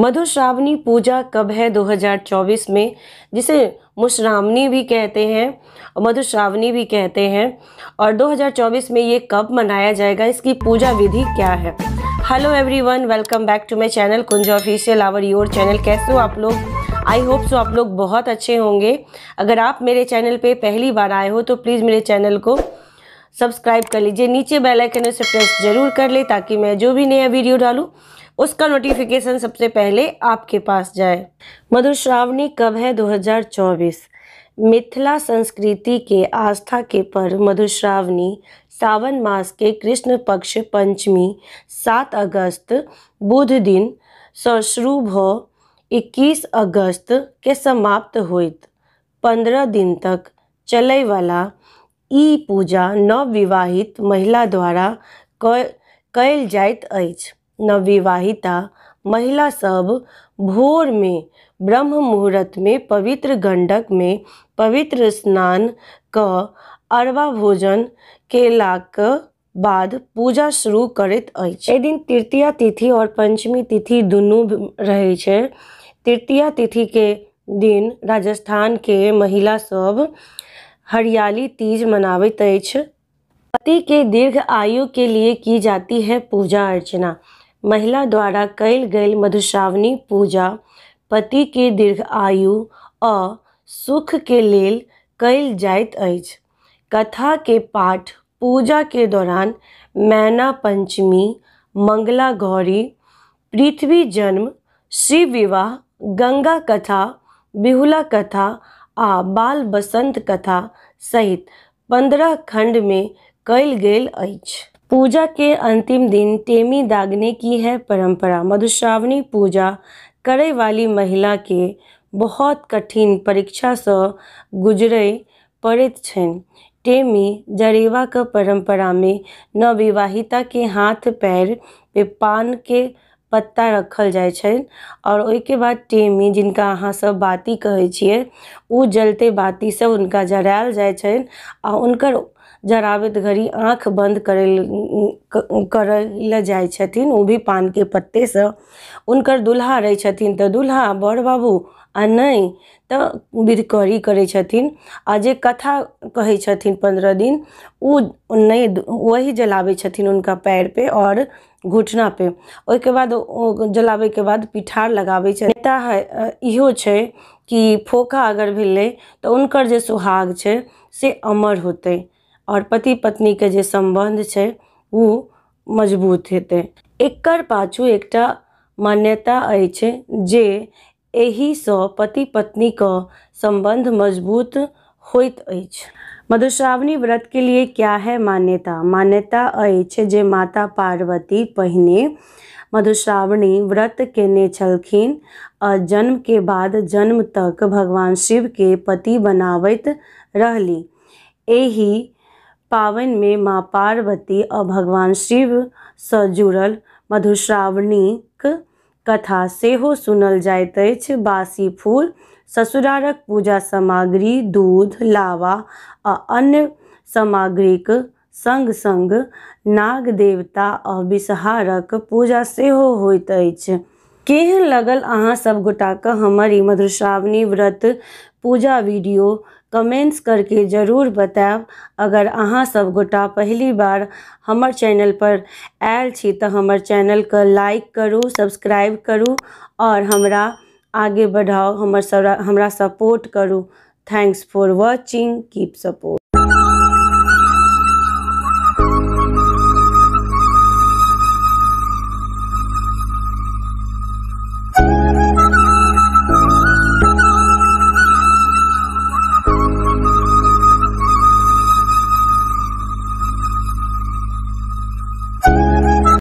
मधुश्रावणी पूजा कब है 2024 में जिसे मुश्रावणी भी कहते हैं और मधुश्रावणी भी कहते हैं और 2024 में ये कब मनाया जाएगा इसकी पूजा विधि क्या है hello everyone welcome back to my channel Kunja official our your channel कैसे हो आप लोग आई होप सो आप लोग बहुत अच्छे होंगे अगर आप मेरे चैनल पे पहली बार आए हो तो प्लीज़ मेरे चैनल को सब्सक्राइब कर लीजिए नीचे बेल आइकन उसे प्रेस जरूर कर ले ताकि मैं जो भी नया वीडियो डालूँ उसका नोटिफिकेशन सबसे पहले आपके पास जाए मधुश्रावणी कब है 2024 मिथिला संस्कृति के आस्था के पर्व मधुश्रावणी सावन मास के कृष्ण पक्ष पंचमी 7 अगस्त बुध दिन सश्रु भो इक्कीस अगस्त के समाप्त हो पंद्रह दिन तक चलय वाला ई पूजा नवविवाहित महिला द्वारा कैल जात अच्छा नवविवाहिता महिला सब भोर में ब्रह्म मुहूर्त में पवित्र गंडक में पवित्र स्नान क अरवा भोजन कयलाक बाद पूजा शुरू करैत अछि दिन तृतीया तिथि और पंचमी तिथि दुनू रहै तृतीय तिथि के दिन राजस्थान के महिला सब हरियाली तीज मनाबैत पति के दीर्घ आयु के लिए की जाती है पूजा अर्चना महिला द्वारा कल गई मधुश्रावणी पूजा पति के दीर्घ आयु और सुख के लेल कैल जात कथा के पाठ पूजा के दौरान मैना पंचमी मंगला गौरी पृथ्वी जन्म शिव विवाह गंगा कथा बिहुला कथा आ बाल बसंत कथा सहित पंद्रह खंड में कैल गई पूजा के अंतिम दिन टेमी दागने की है परंपरा मधुश्रावणी पूजा करय वाली महिला के बहुत कठिन परीक्षा से गुजर पड़ित टेमी जरेवा के परंपरा में नवविवाहिता के हाथ पैर पे पान के पत्ता रखल जाए और के बाद टेमी जिनका सब बाती कहे छे उ जलते से उनका जरायल जाए छनि आ घड़ी आँख बंद कर जाए लए जाइ छथिन ओ भी पानके पत्तेसँ दुल्हा रहे छथिन दुल्हा बड़ बाबू आ नहीं तऽ बिधकरी करै आ जे कथा कहे पंद्रह दिन उ नहीं वही जलाबै छथिन और घुटना आओर घुटनापर के बाद ओ के बाद पिठार लगाबै नेता है इहो कि फोका अगर भेलै तो उनकर जे सुहाग छे से अमर होते और पति के जे संबंध छे वो मजबूत हेतै एकर पाछू एक मान्यता जे एहिसँ पति का संबंध मजबूत होत मधुश्रावणी व्रत के लिए क्या है मान्यता मान्यता अच्छे जे माता पार्वती पहने मधुश्रावणी व्रत केने छलखिन जन्म के बाद जन्म तक भगवान शिव के पति बनावत रहली एहि पावन में माँ पार्वती और भगवान शिव से जुड़ल मधुश्रावणीक कथा सेहो सुनल जात बासी फूल ससुरारक पूजा सामग्री दूध लावा आ अन्य सामग्रीक संग संग नाग देवता आ विषहारक पूजा सेहो हो केहन लगल अहाँ गोटा के हमारे मधुश्रावणी व्रत पूजा वीडियो कमेंट्स करके जरूर बताएब अगर अहाँ सब गोटा पहली बार हमर पर आयल तो तऽ चैनल चैनलके लाइक करू सब्सक्राइब करू और हमरा आगे बढ़ाओ हमरा सपोर्ट करू thanks for watching keep support